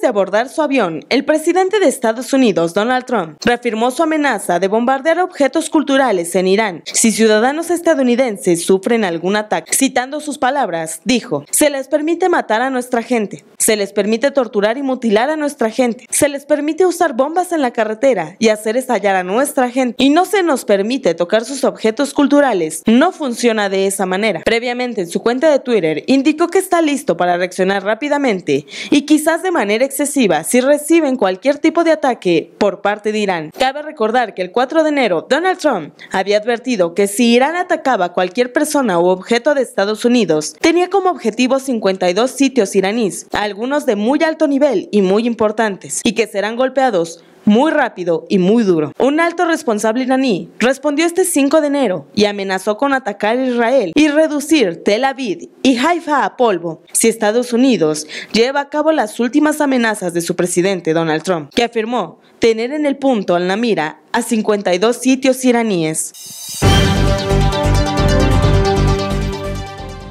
de abordar su avión, el presidente de Estados Unidos, Donald Trump, reafirmó su amenaza de bombardear objetos culturales en Irán si ciudadanos estadounidenses sufren algún ataque. Citando sus palabras, dijo, se les permite matar a nuestra gente, se les permite torturar y mutilar a nuestra gente, se les permite usar bombas en la carretera y hacer estallar a nuestra gente, y no se nos permite tocar sus objetos culturales. No funciona de esa manera. Previamente en su cuenta de Twitter indicó que está listo para reaccionar rápidamente y quizás de manera excesiva si reciben cualquier tipo de ataque por parte de Irán. Cabe recordar que el 4 de enero Donald Trump había advertido que si Irán atacaba cualquier persona u objeto de Estados Unidos, tenía como objetivo 52 sitios iraníes, algunos de muy alto nivel y muy importantes, y que serán golpeados muy rápido y muy duro. Un alto responsable iraní respondió este 5 de enero y amenazó con atacar Israel y reducir Tel Aviv y Haifa a polvo si Estados Unidos lleva a cabo las últimas amenazas de su presidente Donald Trump, que afirmó tener en el punto al-Namira a 52 sitios iraníes.